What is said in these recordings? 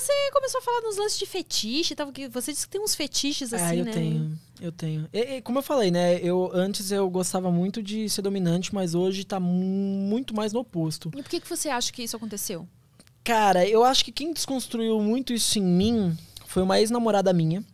você começou a falar nos lances de fetiche, tava que você disse que tem uns fetiches ah, assim, é, eu né? tenho. Eu tenho. E, e, como eu falei, né? Eu antes eu gostava muito de ser dominante, mas hoje tá muito mais no oposto. E por que que você acha que isso aconteceu? Cara, eu acho que quem desconstruiu muito isso em mim foi uma ex-namorada minha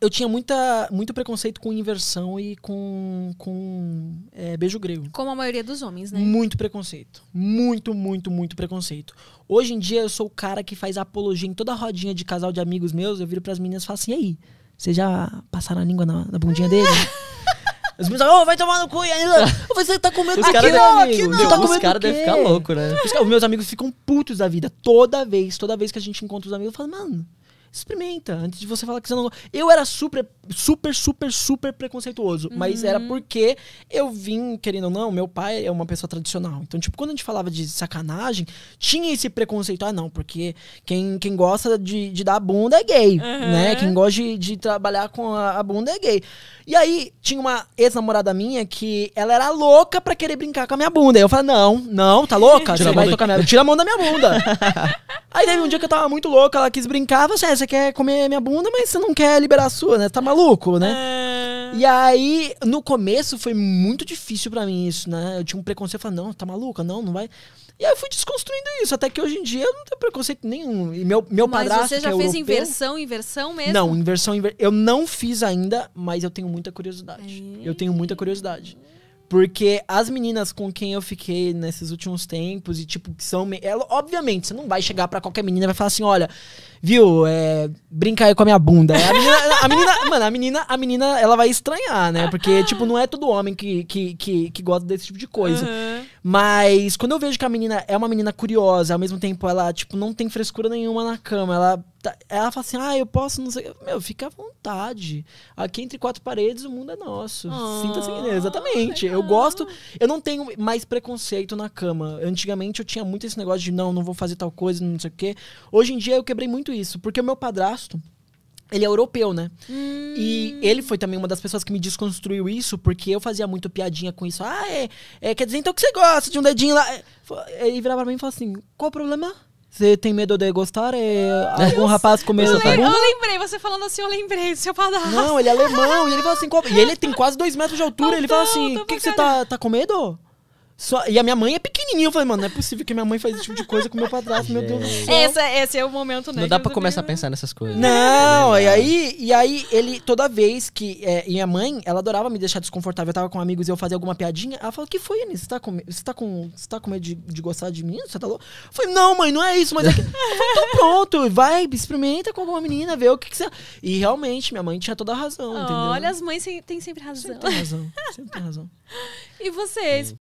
eu tinha muita, muito preconceito com inversão e com, com é, beijo grego. Como a maioria dos homens, né? Muito preconceito. Muito, muito, muito preconceito. Hoje em dia eu sou o cara que faz apologia em toda rodinha de casal de amigos meus. Eu viro pras meninas e falo assim: e aí? Vocês já passaram a língua na, na bundinha dele? Os meninos falam, oh, vai tomar no cu e ainda. Você tá com medo aqui, cara não, aqui não. Né? tá Os caras devem ficar louco, né? Os, meus amigos ficam putos da vida. Toda vez, toda vez que a gente encontra os amigos, eu falo, mano, experimenta antes de você falar que você não gosta. Eu era super, super, super, super preconceituoso, uhum. mas era uhum. porque eu vim, querendo ou não, meu pai é uma pessoa tradicional. Então, tipo, quando a gente falava de sacanagem, tinha esse preconceito. Ah, não, porque quem, quem gosta de, de dar bunda é gay, uhum. né? Quem gosta de, de trabalhar com a, a, bunda é gay. E aí, tinha uma ex-namorada minha que ela era louca pra querer brincar com a minha bunda. E eu falei, não, não, tá louca? Tira, Você vai tocar minha... Tira a mão da minha bunda. Aí teve um dia que eu tava muito louco, ela quis brincar, você, assim, é, você quer comer minha bunda, mas você não quer liberar a sua, né? Tá maluco, né? É... E aí, no começo foi muito difícil para mim isso, né? Eu tinha um preconceito, falando, não, tá maluca, não, não vai. E aí eu fui desconstruindo isso, até que hoje em dia eu não tenho preconceito nenhum. E meu, meu mas padrasto. Mas você já é fez europeu, inversão, inversão mesmo? Não, inversão, inversão. Eu não fiz ainda, mas eu tenho muita curiosidade. É. Eu tenho muita curiosidade. Porque as meninas com quem eu fiquei nesses últimos tempos, e tipo, que são. Ela, é, obviamente, você não vai chegar para qualquer menina e vai falar assim: olha, viu, é, brinca aí com a minha bunda. A menina, a menina, mano, a menina, a menina, ela vai estranhar, né? Porque, tipo, não é todo homem que, que, que, que gosta desse tipo de coisa. Uhum. Mas quando eu vejo que a menina é uma menina curiosa, ao mesmo tempo ela, tipo, não tem frescura nenhuma na cama, ela tá, ela fala assim, ah, eu posso, não sei. Meu, fica à vontade. Aqui entre quatro paredes o mundo é nosso. Oh, Sinta-se. Exatamente. Legal. Eu gosto. Eu não tenho mais preconceito na cama. Antigamente eu tinha muito esse negócio de não, não vou fazer tal coisa, não sei o quê. Hoje em dia eu quebrei muito isso. Porque o meu padrasto, ele é europeu, né? Hum. E ele foi também uma das pessoas que me desconstruiu isso, porque eu fazia muito piadinha com isso. Ah, é, é quer dizer então que você gosta de um dedinho lá. É, ele virava pra mim e falava assim: qual o problema? Você tem medo de gostar? É, algum eu rapaz começa a Eu hum? lembrei, você falando assim, eu lembrei do seu padrasto. Não, ele é alemão, e ele fala assim, Qual? e ele tem quase dois metros de altura, Faltou, ele fala assim, o que, que você tá, tá com medo? Só, e a minha mãe é pequenininha. Eu falei, mano, não é possível que minha mãe faz esse tipo de coisa com meu padrasto, meu Deus do céu. Esse, esse é o momento, né? Não dá pra começar a pensar nessas coisas. Não, é e aí, e aí ele, toda vez que. É, e minha mãe, ela adorava me deixar desconfortável. Eu tava com amigos e eu fazia alguma piadinha. Ela falou, que foi, Anis? Você tá com, você tá com, você tá com medo de, de gostar de mim? Você tá louco? Eu falei, não, mãe, não é isso, mas é que. então pronto, vai, experimenta com alguma menina, vê o que, que você. E realmente, minha mãe tinha toda a razão, oh, entendeu? Olha, as mães têm sempre razão. Sempre tem razão, sempre tem razão. e vocês?